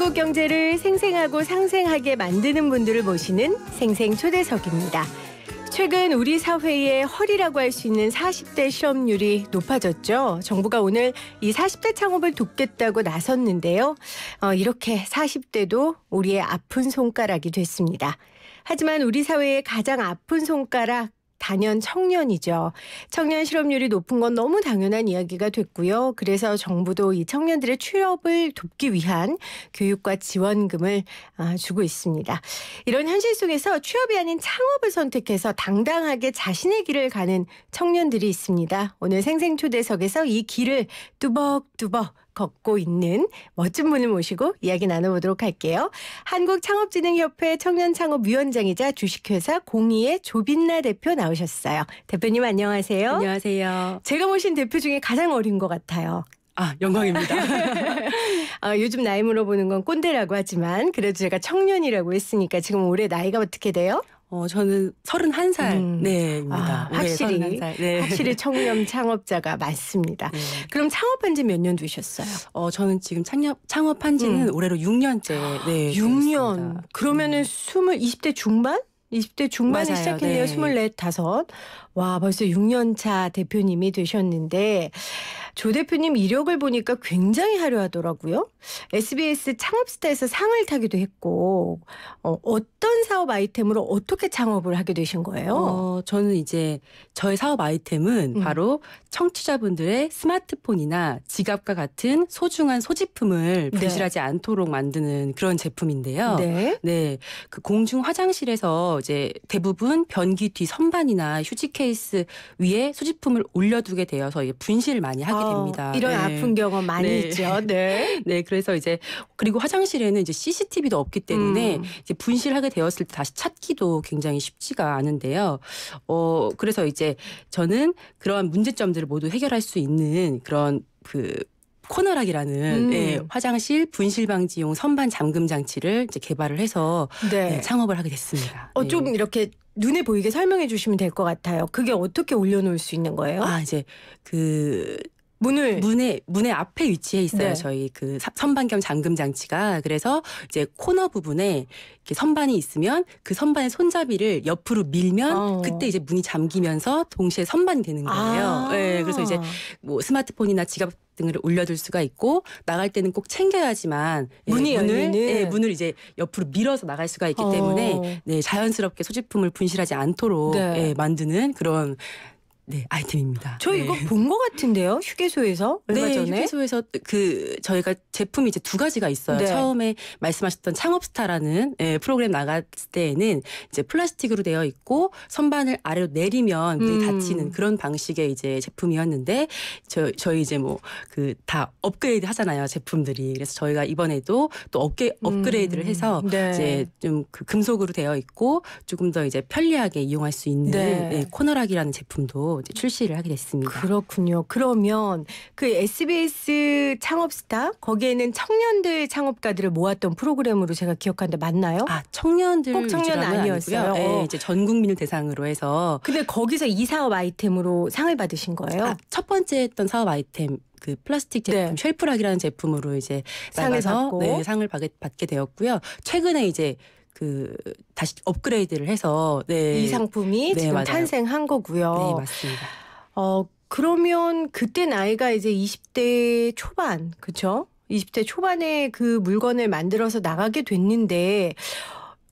한국 경제를 생생하고 상생하게 만드는 분들을 모시는 생생 초대석입니다. 최근 우리 사회의 허리라고 할 수 있는 40대 실업률이 높아졌죠. 정부가 오늘 이 40대 창업을 돕겠다고 나섰는데요. 어, 이렇게 40대도 우리의 아픈 손가락이 됐습니다. 하지만 우리 사회의 가장 아픈 손가락 단연 청년이죠. 청년 실업률이 높은 건 너무 당연한 이야기가 됐고요. 그래서 정부도 이 청년들의 취업을 돕기 위한 교육과 지원금을 아, 주고 있습니다. 이런 현실 속에서 취업이 아닌 창업을 선택해서 당당하게 자신의 길을 가는 청년들이 있습니다. 오늘 생생초대석에서 이 길을 뚜벅뚜벅 걷고 있는 멋진 분을 모시고 이야기 나눠보도록 할게요. 한국창업진흥협회 청년창업위원장이자 주식회사 공의의 조빈나 대표 나오셨어요. 대표님 안녕하세요. 안녕하세요. 제가 모신 대표 중에 가장 어린 것 같아요. 아, 영광입니다. 아, 요즘 나이 물어보는 건 꼰대라고 하지만 그래도 제가 청년이라고 했으니까 지금 올해 나이가 어떻게 돼요? 어, 저는 31살, 음. 네, 입니다. 아, 확실히, 31살. 네. 확실히 청렴 창업자가 많습니다. 네. 그럼 창업한 지 몇 년 되셨어요? 어, 저는 지금 창업, 창업한 지는 음. 올해로 6년째, 네. 6년. 됐습니다. 그러면은 음. 20, 20대 중반? 20대 중반에 맞아요. 시작했네요. 네. 24, 5. 와, 벌써 6년차 대표님이 되셨는데, 조 대표님 이력을 보니까 굉장히 화려하더라고요. SBS 창업스타에서 상을 타기도 했고 어, 어떤 사업 아이템으로 어떻게 창업을 하게 되신 거예요? 어, 저는 이제 저의 사업 아이템은 음. 바로 청취자분들의 스마트폰이나 지갑과 같은 소중한 소지품을 네. 분실하지 네. 않도록 만드는 그런 제품인데요. 네. 네. 그 공중 화장실에서 이제 대부분 변기 뒤 선반이나 휴지 케이스 위에 소지품을 올려두게 되어서 분실을 많이 하게 하게 아, 됩니다. 이런 네. 아픈 경험 많이 네. 있죠. 네. 네, 그래서 이제 그리고 화장실에는 이제 CCTV도 없기 때문에 음. 이제 분실하게 되었을 때 다시 찾기도 굉장히 쉽지가 않은데요. 어, 그래서 이제 저는 그러한 문제점들을 모두 해결할 수 있는 그런 그 코너락이라는 음. 예, 화장실 분실 방지용 선반 잠금 장치를 이제 개발을 해서 네. 예, 창업을 하게 됐습니다. 어, 좀 네. 이렇게 눈에 보이게 설명해 주시면 될 것 같아요. 그게 어떻게 올려놓을 수 있는 거예요? 아 이제 그 문을 문에 문에 앞에 위치해 있어요. 네. 저희 그 선반 겸 잠금 장치가 그래서 이제 코너 부분에 이렇게 선반이 있으면 그 선반의 손잡이를 옆으로 밀면 어. 그때 이제 문이 잠기면서 동시에 선반이 되는 거예요. 아. 네, 그래서 이제 뭐 스마트폰이나 지갑 등을 올려둘 수가 있고 나갈 때는 꼭 챙겨야지만 예, 문이 예, 문을 예, 문을 이제 옆으로 밀어서 나갈 수가 있기 어. 때문에 네, 자연스럽게 소지품을 분실하지 않도록 네. 예, 만드는 그런 네, 아이템입니다. 저 네. 이거 본 것 같은데요? 휴게소에서 얼마 네, 전에? 휴게소에서 그 저희가 제품이 이제 두 가지가 있어요. 네. 처음에 말씀하셨던 창업스타라는 예, 프로그램 나갔을 때에는 이제 플라스틱으로 되어 있고 선반을 아래로 내리면 문 음. 닫히는 그런 방식의 이제 제품이었는데 저, 저희 이제 뭐 그 다 업그레이드 하잖아요 제품들이. 그래서 저희가 이번에도 또 업계 업그레이드를 음. 해서 음. 네. 이제 좀 그 금속으로 되어 있고 조금 더 이제 편리하게 이용할 수 있는 네. 예, 코너락이라는 제품도 이제 출시를 하게 됐습니다. 그렇군요. 그러면 그 SBS 창업스타 거기에는 청년들 창업가들을 모았던 프로그램으로 제가 기억하는데 맞나요? 아 청년들 꼭 청년 아니었어요. 네, 이제 전 국민을 대상으로 해서. 근데 거기서 이 사업 아이템으로 상을 받으신 거예요? 아, 첫 번째 했던 사업 아이템 그 플라스틱 네. 제품 네. 쉘프락이라는 제품으로 이제 상을 받 네, 상을 받게, 받게 되었고요. 최근에 이제 그 다시 업그레이드를 해서 네. 이 상품이 네, 지금 맞아요. 탄생한 거고요. 네, 맞습니다. 어 그러면 그때 나이가 이제 20대 초반, 그렇죠? 20대 초반에 그 물건을 만들어서 나가게 됐는데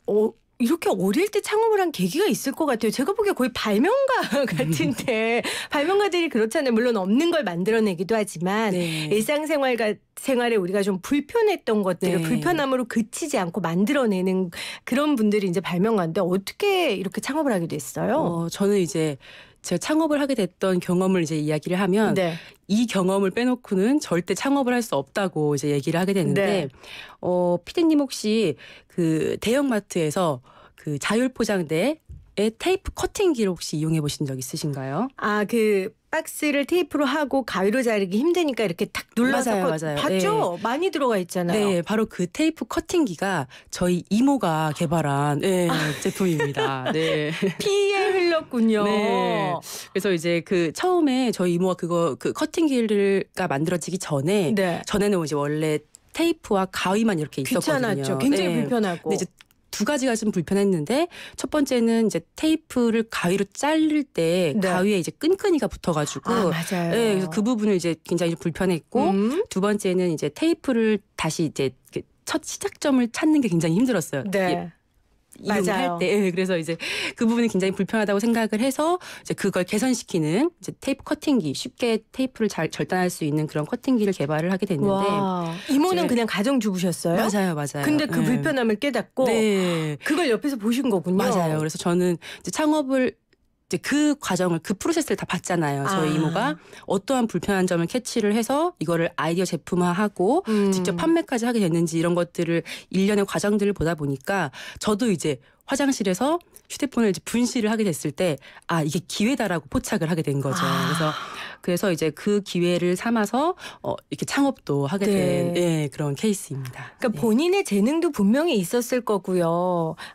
어 이렇게 어릴 때 창업을 한 계기가 있을 것 같아요. 제가 보기에 거의 발명가 같은데 발명가들이 그렇잖아요. 물론 없는 걸 만들어내기도 하지만 네. 일상생활 과 생활에 우리가 좀 불편했던 것들을 네. 불편함으로 그치지 않고 만들어내는 그런 분들이 이제 발명가인데 어떻게 이렇게 창업을 하게 됐어요? 어, 저는 이제 제가 창업을 하게 됐던 경험을 이제 이야기를 하면 네. 이 경험을 빼놓고는 절대 창업을 할 수 없다고 이제 얘기를 하게 되는데 네. 어 피디님 혹시 그 대형마트에서 그 자율 포장대에 테이프 커팅기를 혹시 이용해 보신 적 있으신가요? 아, 그 박스를 테이프로 하고 가위로 자르기 힘드니까 이렇게 탁 눌러서 맞아요, 컷, 맞아요. 봤죠? 네. 많이 들어가 있잖아요. 네, 바로 그 테이프 커팅기가 저희 이모가 개발한 네, 제품입니다. 네. 피에 흘렀군요. 네. 그래서 이제 그 처음에 저희 이모가 그거 그 커팅기가 만들어지기 전에 네. 전에는 이제 원래 테이프와 가위만 이렇게 있었거든요. 귀찮았죠. 굉장히 네. 불편하고. 근데 이제 두 가지가 좀 불편했는데 첫 번째는 이제 테이프를 가위로 자를 때 네. 가위에 이제 끈끈이가 붙어가지고 아, 맞아요. 네, 그래서 그 부분을 이제 굉장히 좀 불편했고 음. 두 번째는 이제 테이프를 다시 이제 그 첫 시작점을 찾는 게 굉장히 힘들었어요. 네. 이용할 때 예, 그래서 이제 그 부분이 굉장히 불편하다고 생각을 해서 이제 그걸 개선시키는 이제 테이프 커팅기 쉽게 테이프를 잘 절단할 수 있는 그런 커팅기를 개발을 하게 됐는데 와. 이모는 그냥 가정주부셨어요? 맞아요, 맞아요. 근데 그 네. 불편함을 깨닫고 네. 그걸 옆에서 보신 거군요. 맞아요. 그래서 저는 이제 창업을 이제 그 과정을 그 프로세스를 다 봤잖아요. 저희 아. 이모가 어떠한 불편한 점을 캐치를 해서 이거를 아이디어 제품화하고 음. 직접 판매까지 하게 됐는지 이런 것들을 일련의 과정들을 보다 보니까 저도 이제 화장실에서 휴대폰을 이제 분실을 하게 됐을 때 아 이게 기회다라고 포착을 하게 된 거죠. 아. 그래서 그래서 이제 그 기회를 삼아서 어, 이렇게 창업도 하게 네. 된 예, 그런 케이스입니다. 그러니까 예. 본인의 재능도 분명히 있었을 거고요.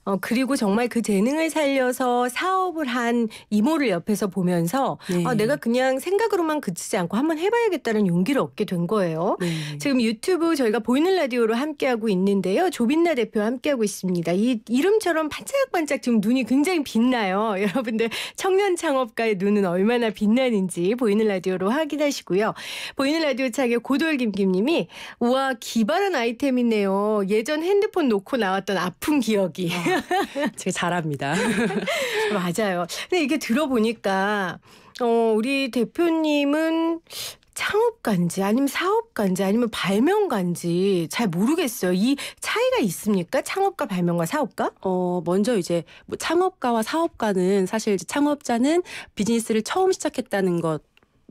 어, 그리고 정말 그 재능을 살려서 사업을 한 이모를 옆에서 보면서 네. 아, 내가 그냥 생각으로만 그치지 않고 한번 해봐야겠다는 용기를 얻게 된 거예요. 네. 지금 유튜브 저희가 보이는 라디오로 함께하고 있는데요. 조빈나 대표와 함께하고 있습니다. 이 이름처럼 반 반짝반짝 지금 눈이 굉장히 빛나요. 여러분들 청년 창업가의 눈은 얼마나 빛나는지 보이는 라디오로 확인하시고요. 보이는 라디오 창의 고돌김김님이 우와 기발한 아이템이네요. 예전 핸드폰 놓고 나왔던 아픈 기억이. 아, 제가 잘합니다. 맞아요. 근데 이게 들어보니까 어, 우리 대표님은 창업가인지 아니면 사업가인지 아니면 발명가인지 잘 모르겠어요. 이 차이가 있습니까? 창업가, 발명가, 사업가? 어, 먼저 이제 뭐 창업가와 사업가는 사실 창업자는 비즈니스를 처음 시작했다는 것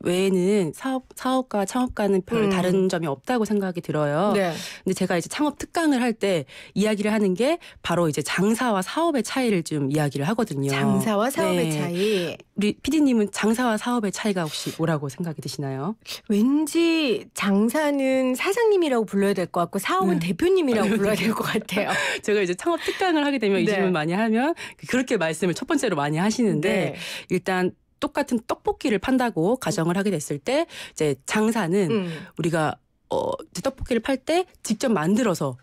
외에는 사업 사업가 창업가는 별 음. 다른 점이 없다고 생각이 들어요. 네. 근데 제가 이제 창업 특강을 할 때 이야기를 하는 게 바로 이제 장사와 사업의 차이를 좀 이야기를 하거든요. 장사와 사업의 네. 차이. 우리 PD님은 장사와 사업의 차이가 혹시 뭐라고 생각이 드시나요? 왠지 장사는 사장님이라고 불러야 될 것 같고 사업은 네. 대표님이라고 불러야 될 것 같아요. 제가 이제 창업 특강을 하게 되면 이 네. 질문 많이 하면 그렇게 말씀을 첫 번째로 많이 하시는데 네. 일단 똑같은 떡볶이를 판다고 가정을 하게 됐을 때 이제 장사는 음. 우리가 어 떡볶이를 팔 때 직접 만들어서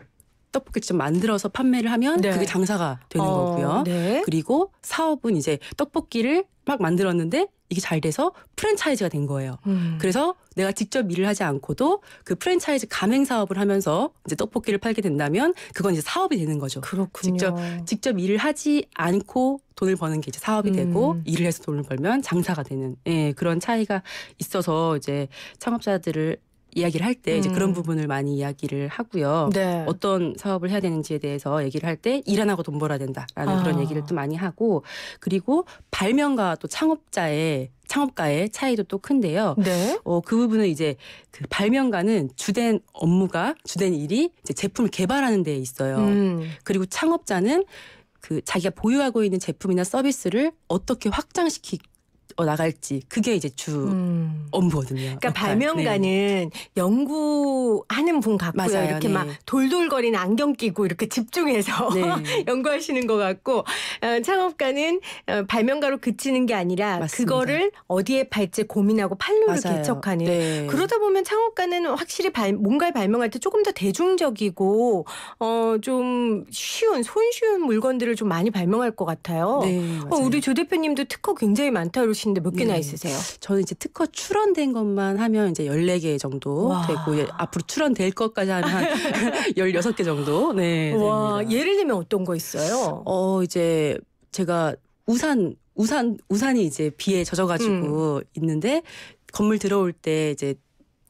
떡볶이 직접 만들어서 판매를 하면 네. 그게 장사가 되는 어, 거고요. 네. 그리고 사업은 이제 떡볶이를 막 만들었는데 이게 잘 돼서 프랜차이즈가 된 거예요. 음. 그래서 내가 직접 일을 하지 않고도 그 프랜차이즈 가맹 사업을 하면서 이제 떡볶이를 팔게 된다면 그건 이제 사업이 되는 거죠. 그렇군요. 직접 직접 일을 하지 않고 돈을 버는 게 이제 사업이 음. 되고 일을 해서 돈을 벌면 장사가 되는 예, 그런 차이가 있어서 이제 창업자들을 이야기를 할 때 이제 음. 그런 부분을 많이 이야기를 하고요. 네. 어떤 사업을 해야 되는지에 대해서 얘기를 할 때 일 안 하고 돈 벌어야 된다라는 아. 그런 얘기를 또 많이 하고 그리고 발명가또 창업자의 창업가의 차이도 또 큰데요. 네. 어, 그 부분은 이제 그 발명가는 주된 업무가 주된 일이 이제 제품을 개발하는 데에 있어요. 음. 그리고 창업자는 그 자기가 보유하고 있는 제품이나 서비스를 어떻게 확장시키 어, 나갈지 그게 이제 주 음. 업무거든요. 그러니까 역할. 발명가는 네. 연구하는 분 같고요. 맞아요. 이렇게 네. 막 돌돌거리는 안경 끼고 이렇게 집중해서 네. 연구하시는 것 같고 어, 창업가는 어, 발명가로 그치는 게 아니라 맞습니다. 그거를 어디에 팔지 고민하고 판로를 맞아요. 개척하는 네. 그러다 보면 창업가는 확실히 발, 뭔가를 발명할 때 조금 더 대중적이고 어, 좀 쉬운 손쉬운 물건들을 좀 많이 발명할 것 같아요. 네, 어, 우리 조 대표님도 특허 굉장히 많다 그러시. 받으시데몇 개나 네. 있으세요? 저는 이제 특허 출원된 것만 하면 이제 14개 정도 와. 되고 예, 앞으로 출원될 것까지 하면 한 16개 정도 네. 와, 됩니다. 예를 들면 어떤 거 있어요? 어, 이제 제가 우산 우산 우산이 이제 비에 젖어가지고 음. 있는데 건물 들어올 때 이제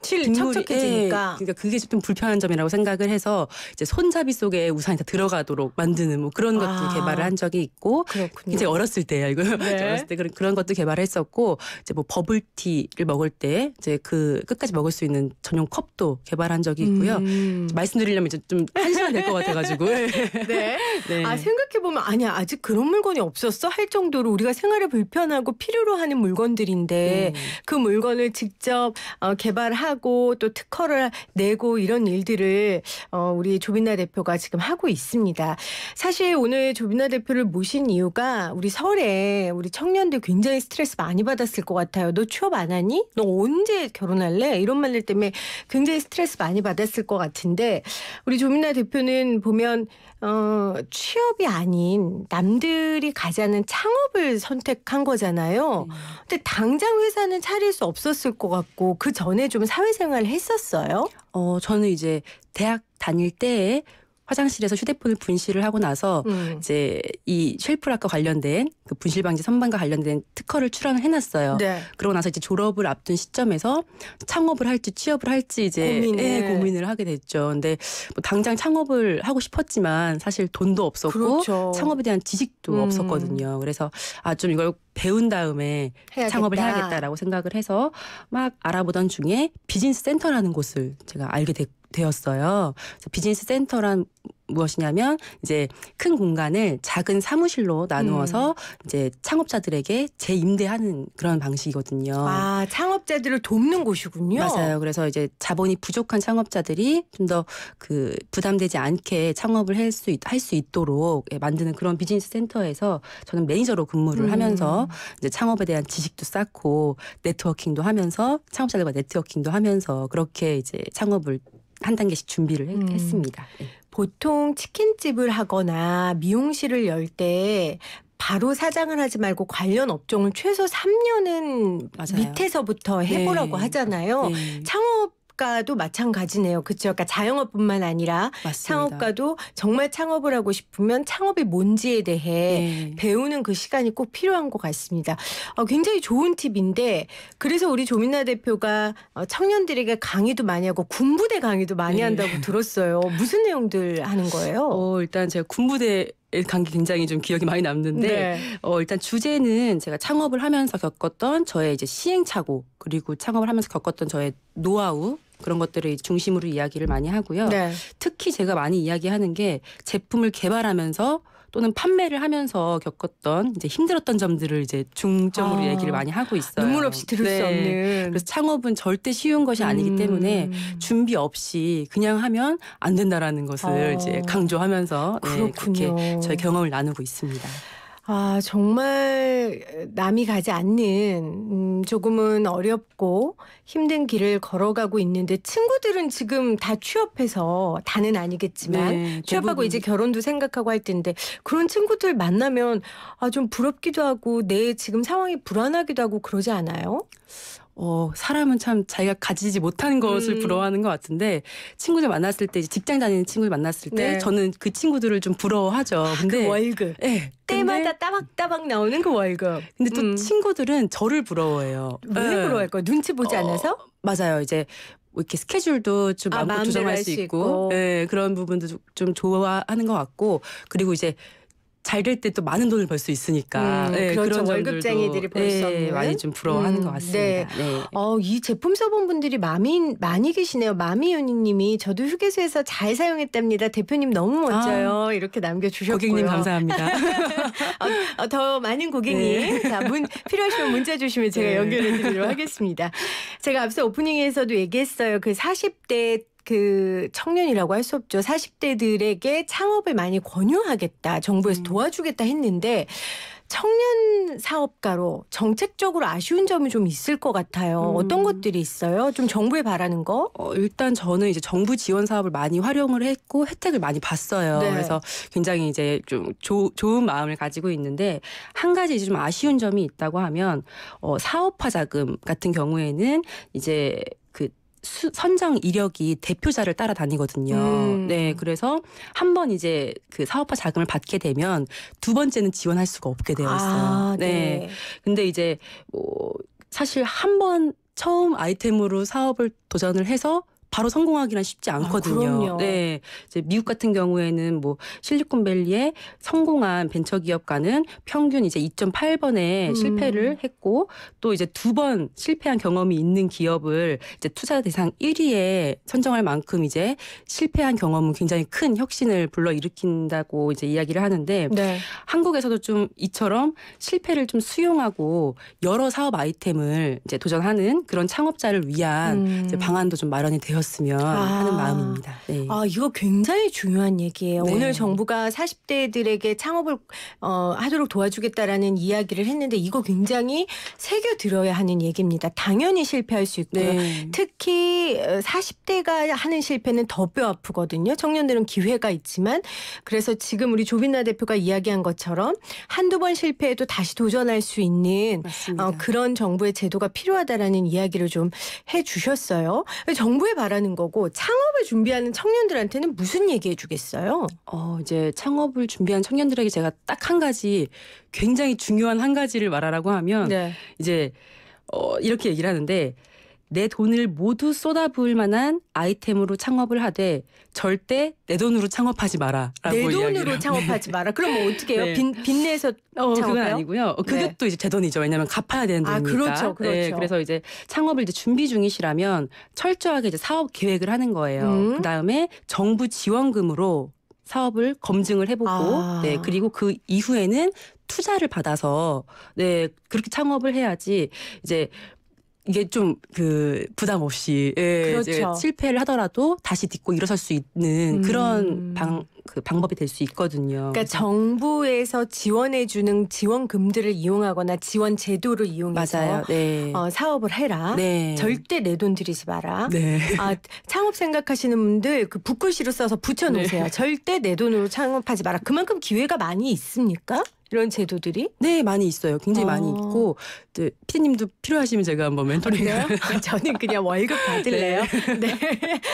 칠 척척해지니까. 예, 그러니까 그게 좀 불편한 점이라고 생각을 해서 이제 손잡이 속에 우산이 다 들어가도록 만드는 뭐 그런 것도 아, 개발을 한 적이 있고 그렇군요. 이제 어렸을 때요 이거 네. 어렸을 때 그런 그런 것도 개발했었고 이제 뭐 버블티를 먹을 때 이제 그 끝까지 먹을 수 있는 전용 컵도 개발한 적이 있고요. 음. 말씀드리려면 이제 좀 한 시간 될 것 같아가지고. 네. 네. 네. 아 생각해 보면 아니야 아직 그런 물건이 없었어 할 정도로 우리가 생활에 불편하고 필요로 하는 물건들인데 음. 그 물건을 직접 어, 개발한 하고또 특허를 내고 이런 일들을 어, 우리 조빈나 대표가 지금 하고 있습니다. 사실 오늘 조빈나 대표를 모신 이유가 우리 설에 우리 청년들 굉장히 스트레스 많이 받았을 것 같아요. 너 취업 안 하니? 너 언제 결혼할래? 이런 말들 때문에 굉장히 스트레스 많이 받았을 것 같은데 우리 조민아 대표는 보면 어, 취업이 아닌 남들이 가자는 창업을 선택한 거잖아요. 음. 근데 당장 회사는 차릴 수 없었을 것 같고 그 전에 좀 사회생활을 했었어요. 어, 저는 이제 대학 다닐 때 화장실에서 휴대폰을 분실을 하고 나서 음. 이제 이 쉘프락과 관련된 그 분실 방지 선반과 관련된 특허를 출원을 해놨어요. 네. 그러고 나서 이제 졸업을 앞둔 시점에서 창업을 할지 취업을 할지 이제 고민을, 예, 고민을 하게 됐죠. 근데 뭐 당장 창업을 하고 싶었지만 사실 돈도 없었고 그렇죠. 창업에 대한 지식도 음. 없었거든요. 그래서 아 좀 이걸 배운 다음에 해야겠다. 창업을 해야겠다라고 생각을 해서 막 알아보던 중에 비즈니스 센터라는 곳을 제가 알게 됐고. 되었어요. 비즈니스 센터란 무엇이냐면 이제 큰 공간을 작은 사무실로 나누어서 음. 이제 창업자들에게 재임대하는 그런 방식이거든요. 아 창업자들을 돕는 곳이군요. 맞아요. 그래서 이제 자본이 부족한 창업자들이 좀 더 그 부담되지 않게 창업을 할수할 수 있도록 예, 만드는 그런 비즈니스 센터에서 저는 매니저로 근무를 음. 하면서 이제 창업에 대한 지식도 쌓고 네트워킹도 하면서 창업자들과 네트워킹도 하면서 그렇게 이제 창업을 한 단계씩 준비를 했, 음. 습니다 네. 보통 치킨집을 하거나 미용실을 열 때 바로 사장을 하지 말고 관련 업종을 최소 3년은 맞아요. 밑에서부터 해보라고 네. 하잖아요. 네. 창업 창업가도 마찬가지네요. 그렇죠. 그러니까 자영업뿐만 아니라 맞습니다. 창업가도 정말 창업을 하고 싶으면 창업이 뭔지에 대해 네. 배우는 그 시간이 꼭 필요한 것 같습니다. 어, 굉장히 좋은 팁인데 그래서 우리 조민나 대표가 어, 청년들에게 강의도 많이 하고 군부대 강의도 많이 네. 한다고 들었어요. 무슨 내용들 하는 거예요? 어, 일단 제가 군부대 관계 굉장히 좀 기억이 많이 남는데 네. 어 일단 주제는 제가 창업을 하면서 겪었던 저의 이제 시행착오 그리고 창업을 하면서 겪었던 저의 노하우 그런 것들을 중심으로 이야기를 많이 하고요. 네. 특히 제가 많이 이야기하는 게 제품을 개발하면서 또는 판매를 하면서 겪었던 이제 힘들었던 점들을 이제 중점으로 아, 얘기를 많이 하고 있어요. 눈물 없이 들을 네. 수 없는. 그래서 창업은 절대 쉬운 것이 아니기 음. 때문에 준비 없이 그냥 하면 안 된다라는 것을 아. 이제 강조하면서 네, 그렇게 저희 경험을 나누고 있습니다. 아, 정말 남이 가지 않는 음, 조금은 어렵고 힘든 길을 걸어가고 있는데 친구들은 지금 다 취업해서 다는 아니겠지만 네, 취업하고 이제 결혼도 생각하고 할 텐데 그런 친구들 만나면 아, 좀 부럽기도 하고 내 지금 상황이 불안하기도 하고 그러지 않아요? 어, 사람은 참 자기가 가지지 못한 것을 음. 부러워하는 것 같은데 친구들 만났을 때 직장 다니는 친구들 만났을 때 네. 저는 그 친구들을 좀 부러워하죠. 아, 그 근데 그 월급. 네, 때마다 따박따박 나오는 그 월급. 근데 또 음. 친구들은 저를 부러워해요. 왜 네. 부러워할 거예 눈치 보지 어, 않아서? 맞아요. 이제 뭐 이렇게 스케줄도 좀 아, 마음대 조정할 수 있고, 예, 네, 그런 부분도 좀 좋아하는 것 같고, 그리고 이제 잘될때또 많은 돈을 벌 수 있으니까 음, 네, 그렇죠. 그런 월급쟁이들이 벌써 네, 많이 좀 부러워하는 음, 것 같습니다. 네. 네. 어, 이 제품 써본 분들이 많이 많이 계시네요. 마미윤희님이 저도 휴게소에서 잘 사용했답니다. 대표님 너무 아. 멋져요. 아, 이렇게 남겨주셨고요. 고객님 감사합니다. 어, 어, 더 많은 고객님 네. 자, 문, 필요하시면 문자 주시면 제가 네. 연결해드리도록 하겠습니다. 제가 앞서 오프닝에서도 얘기했어요. 그 40대 그 청년이라고 할 수 없죠. 40대들에게 창업을 많이 권유하겠다. 정부에서 음. 도와주겠다 했는데 청년 사업가로 정책적으로 아쉬운 점이 좀 있을 것 같아요. 음. 어떤 것들이 있어요? 좀 정부에 바라는 거? 어, 일단 저는 이제 정부 지원 사업을 많이 활용을 했고 혜택을 많이 봤어요. 네. 그래서 굉장히 이제 좀 조, 좋은 마음을 가지고 있는데 한 가지 이제 좀 아쉬운 점이 있다고 하면 어, 사업화 자금 같은 경우에는 이제 수, 선장 이력이 대표자를 따라다니거든요. 음. 네, 그래서 한 번 이제 그 사업화 자금을 받게 되면 두 번째는 지원할 수가 없게 되어 어요 아, 네. 네. 근데 이제 뭐 사실 한 번 처음 아이템으로 사업을 도전을 해서 바로 성공하기란 쉽지 아, 않거든요. 아, 네. 이제 미국 같은 경우에는 뭐실리콘밸리에 성공한 벤처 기업가는 평균 이제 2.8번의 음. 실패를 했고 또 이제 두 번 실패한 경험이 있는 기업을 이제 투자 대상 1위에 선정할 만큼 이제 실패한 경험은 굉장히 큰 혁신을 불러일으킨다고 이제 이야기를 하는데 네. 한국에서도 좀 이처럼 실패를 좀 수용하고 여러 사업 아이템을 이제 도전하는 그런 창업자를 위한 음. 방안도 좀 마련이 되어 들었으면 아. 하는 마음입니다. 네. 아 이거 굉장히 중요한 얘기예요. 네. 오늘 정부가 40대들에게 창업을 어, 하도록 도와주겠다라는 이야기를 했는데 이거 굉장히 새겨 들어야 하는 얘기입니다. 당연히 실패할 수 있고요. 네. 특히 40대가 어, 하는 실패는 더 뼈 아프거든요. 청년들은 기회가 있지만 그래서 지금 우리 조빈나 대표가 이야기한 것처럼 한두 번 실패해도 다시 도전할 수 있는 어, 그런 정부의 제도가 필요하다라는 이야기를 좀 해주셨어요. 정부의 바 말하는 거고 창업을 준비하는 청년들한테는 무슨 얘기해 주겠어요? 어, 이제 창업을 준비한 청년들에게 제가 딱 한 가지 굉장히 중요한 한 가지를 말하라고 하면 네. 이제 어, 이렇게 얘기를 하는데 내 돈을 모두 쏟아부을 만한 아이템으로 창업을 하되 절대 내 돈으로 창업하지 마라. 내 돈으로 이야기를. 창업하지 마라. 그럼 어떻게 해요? 네. 빚, 빚내서 네. 어, 그건 아니고요. 어, 네. 그것도 이제 제 돈이죠. 왜냐하면 갚아야 되는 아, 돈이니까. 그렇죠, 네, 그렇죠. 네, 그래서 이제 창업을 이제 준비 중이시라면 철저하게 이제 사업 계획을 하는 거예요. 음? 그 다음에 정부 지원금으로 사업을 검증을 해보고, 아. 네 그리고 그 이후에는 투자를 받아서 네 그렇게 창업을 해야지 이제 이게 좀 그 부담 없이 예, 그렇죠. 실패를 하더라도 다시 딛고 일어설 수 있는 음. 그런 방, 그 방법이 될 수 있거든요. 그러니까 정부에서 지원해 주는 지원금들을 이용하거나 지원 제도를 이용해서 네. 어, 사업을 해라. 네. 절대 내 돈 들이지 마라. 네. 아, 창업 생각하시는 분들 그 붓글씨로 써서 붙여 놓으세요. 네. 절대 내 돈으로 창업하지 마라. 그만큼 기회가 많이 있습니까? 이런 제도들이? 네, 많이 있어요. 굉장히 어. 많이 아. 있고 이 피디님도 필요하시면 제가 한번 멘토링을. 아, 저는 그냥 월급 받을래요. 네. 네.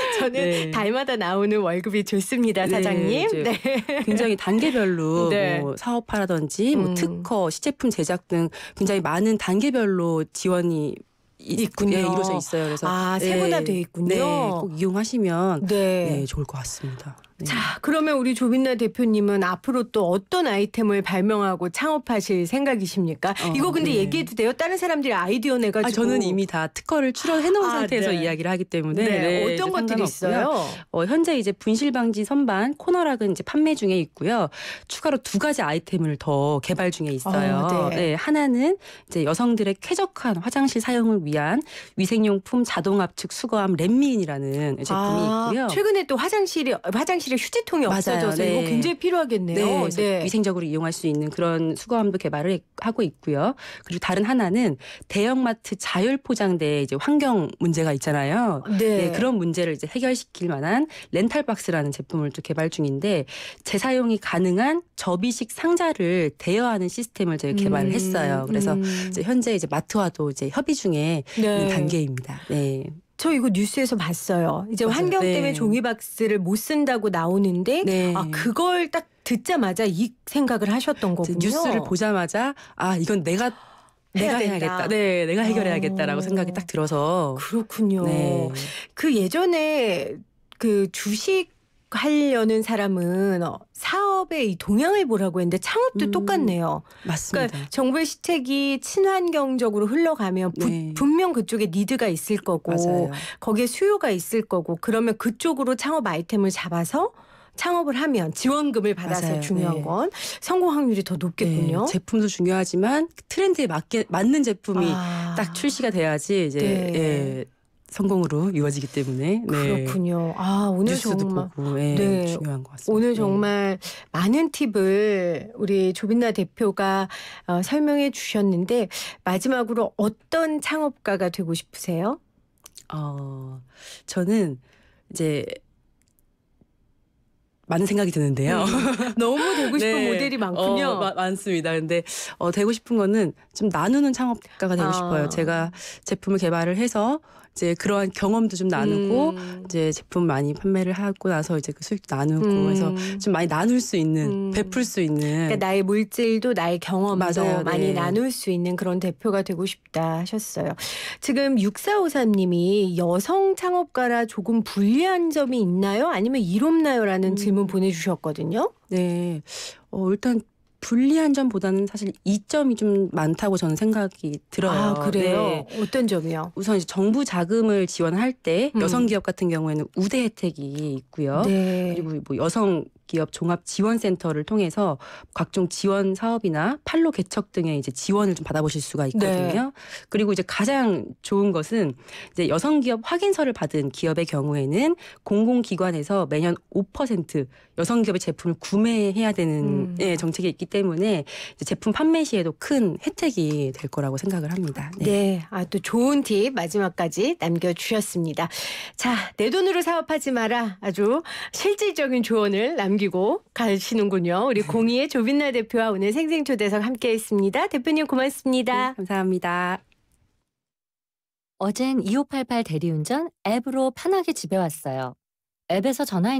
저는 네. 달마다 나오는 월급이 좋습니다, 네, 사장님. 네. 네. 굉장히 단계별로 뭐 네. 사업화라든지 뭐 음. 특허, 시제품 제작 등 굉장히 많은 단계별로 지원이 있군요. 네, 이루어져 있어요. 그래서 아 세분화돼 네. 있군요. 네, 꼭 이용하시면 네. 네 좋을 것 같습니다. 네. 자, 그러면 우리 조빈나 대표님은 앞으로 또 어떤 아이템을 발명하고 창업하실 생각이십니까? 어, 이거 근데 네. 얘기해도 돼요? 다른 사람들이 아이디어 내가지고. 아, 저는 이미 다 특허를 출원해 놓은 아, 상태에서 네. 이야기를 하기 때문에 네, 네, 어떤 것들이 있어요? 어, 현재 이제 분실 방지 선반 코너락은 이제 판매 중에 있고요. 추가로 두 가지 아이템을 더 개발 중에 아, 있어요. 어, 네. 하나는 이제 여성들의 쾌적한 화장실 사용을 위한 위생용품 자동 압축 수거함 랩미인이라는 제품이 아, 있고요. 최근에 또 화장실이 화장실 화장실에 휴지통이 없어져서 네. 이거 굉장히 필요하겠네요. 네. 네. 위생적으로 이용할 수 있는 그런 수거함도 개발을 하고 있고요. 그리고 다른 하나는 대형마트 자율 포장대 이제 환경 문제가 있잖아요. 네. 네. 그런 문제를 이제 해결시킬 만한 렌탈 박스라는 제품을 또 개발 중인데 재사용이 가능한 접이식 상자를 대여하는 시스템을 저희 개발을 음, 했어요. 그래서 음. 이제 현재 이제 마트와도 이제 협의 중에 네. 있는 단계입니다. 네. 저 이거 뉴스에서 봤어요. 이제 맞아요. 환경 네. 때문에 종이박스를 못 쓴다고 나오는데 네. 아 그걸 딱 듣자마자 이 생각을 하셨던 거군요. 뉴스를 보자마자 아 이건 내가 내가 해야 해야겠다. 네, 내가 해결해야겠다라고 어. 생각이 딱 들어서 그렇군요. 네. 그 예전에 그 주식 하려는 사람은 어, 사업의 이 동향을 보라고 했는데 창업도 음, 똑같네요. 그러니까 맞습니다. 그러니까 정부의 시책이 친환경적으로 흘러가면 부, 네. 분명 그쪽에 니드가 있을 거고 맞아요. 거기에 수요가 있을 거고 그러면 그쪽으로 창업 아이템을 잡아서 창업을 하면 지원금을 받아서 맞아요. 중요한 네. 건 성공 확률이 더 높겠군요. 네. 제품도 중요하지만 트렌드에 맞게 맞는 제품이 아. 딱 출시가 돼야지 이제 네. 예. 성공으로 이루어지기 때문에 네. 그렇군요. 아 오늘 뉴스도 정말 보고, 예, 네. 중요한 것 같습니다. 오늘 네. 정말 네. 많은 팁을 우리 조빈나 대표가 어, 설명해 주셨는데 마지막으로 어떤 창업가가 되고 싶으세요? 어 저는 이제 많은 생각이 드는데요. 음. 너무 되고 싶은 네, 모델이 많군요. 어, 마, 많습니다. 근데 어, 되고 싶은 거는 좀 나누는 창업가가 되고 아. 싶어요. 제가 제품을 개발을 해서 이제 그러한 경험도 좀 나누고 음. 이제 제품 많이 판매를 하고 나서 이제 그 수익도 나누고 음. 해서 좀 많이 나눌 수 있는 음. 베풀 수 있는 그러니까 나의 물질도 나의 경험도 맞아요. 네. 많이 네. 나눌 수 있는 그런 대표가 되고 싶다 하셨어요. 지금 6453님이 여성 창업가라 조금 불리한 점이 있나요? 아니면 이롭나요? 라는 음. 질문 보내주셨거든요. 네. 어, 일단 불리한 점보다는 사실 이점이 좀 많다고 저는 생각이 들어요. 아, 그래요? 네. 어떤 점이요? 우선 이제 정부 자금을 지원할 때 음. 여성 기업 같은 경우에는 우대 혜택이 있고요. 네. 그리고 뭐 여성 기업 종합 지원센터를 통해서 각종 지원 사업이나 팔로 개척 등의 이제 지원을 좀 받아보실 수가 네. 있거든요. 네. 그리고 이제 가장 좋은 것은 이제 여성 기업 확인서를 받은 기업의 경우에는 공공기관에서 매년 5% 여성 기업의 제품을 구매해야 되는 음. 예, 정책이 있기 때문에 제품 판매 시에도 큰 혜택이 될 거라고 생각을 합니다. 네, 네. 아 또 좋은 팁 마지막까지 남겨주셨습니다. 자, 내 돈으로 사업하지 마라 아주 실질적인 조언을 남. 남기고 가시는군요. 우리 네. 공의의 조빈나 대표와 오늘 생생초대석 함께했습니다. 대표님 고맙습니다. 네, 감사합니다. 어젠 2588 대리운전 앱으로 편하게 집에 왔어요. 앱에서 전화